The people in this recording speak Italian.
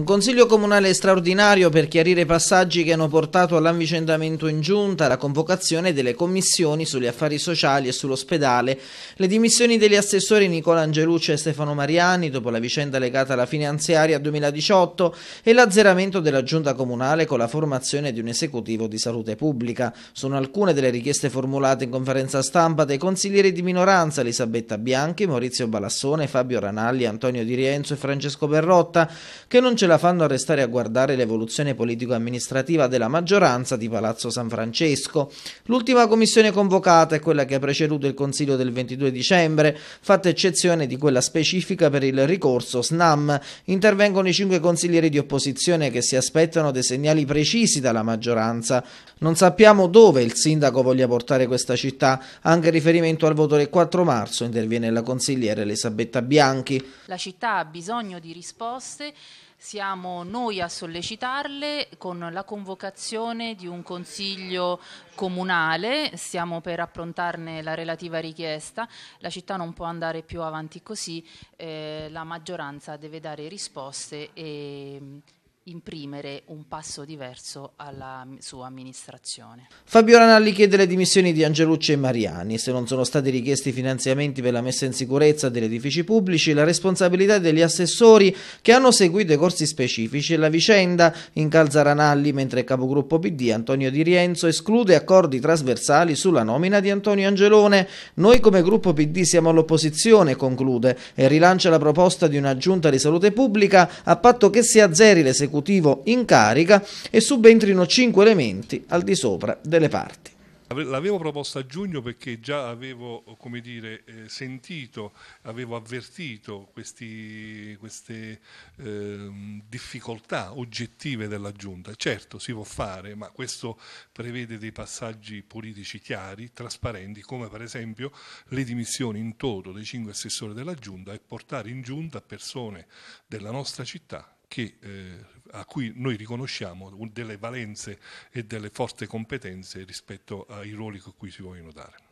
Un consiglio comunale straordinario per chiarire i passaggi che hanno portato all'avvicendamento in giunta, la convocazione delle commissioni sugli affari sociali e sull'ospedale, le dimissioni degli assessori Nicola Angelucci e Stefano Mariani dopo la vicenda legata alla finanziaria 2018 e l'azzeramento della giunta comunale con la formazione di un esecutivo di salute pubblica. Sono alcune delle richieste formulate in conferenza stampa dai consiglieri di minoranza Elisabetta Bianchi, Maurizio Balassone, Fabio Ranalli, Antonio Di Rienzo e Francesco Berrotta, che non ce la fanno restare a guardare l'evoluzione politico-amministrativa della maggioranza di Palazzo San Francesco. L'ultima commissione convocata è quella che ha preceduto il Consiglio del 22 dicembre, fatta eccezione di quella specifica per il ricorso SNAM. Intervengono i cinque consiglieri di opposizione che si aspettano dei segnali precisi dalla maggioranza. Non sappiamo dove il sindaco voglia portare questa città, anche in riferimento al voto del 4 marzo, interviene la consigliera Elisabetta Bianchi. La città ha bisogno di risposte siamo noi a sollecitarle con la convocazione di un consiglio comunale, stiamo per approntarne la relativa richiesta, la città non può andare più avanti così, eh, la maggioranza deve dare risposte e imprimere un passo diverso alla sua amministrazione. Fabio Ranalli chiede le dimissioni di Angelucci e Mariani. Se non sono stati richiesti finanziamenti per la messa in sicurezza degli edifici pubblici, la responsabilità degli assessori che hanno seguito i corsi specifici e la vicenda incalza Ranalli, mentre il capogruppo PD Antonio Di Rienzo esclude accordi trasversali sulla nomina di Antonio Angelone. Noi come gruppo PD siamo all'opposizione, conclude, e rilancia la proposta di una giunta di salute pubblica a patto che si azzeri le esecutivo in carica e subentrino cinque elementi al di sopra delle parti. L'avevo proposta a giugno perché già avevo dire, eh, sentito, avevo avvertito questi, queste eh, difficoltà oggettive della Giunta. Certo, si può fare, ma questo prevede dei passaggi politici chiari, trasparenti, come per esempio le dimissioni in toto dei cinque assessori della Giunta e portare in Giunta persone della nostra città che eh, a cui noi riconosciamo delle valenze e delle forti competenze rispetto ai ruoli che cui si vogliono dare.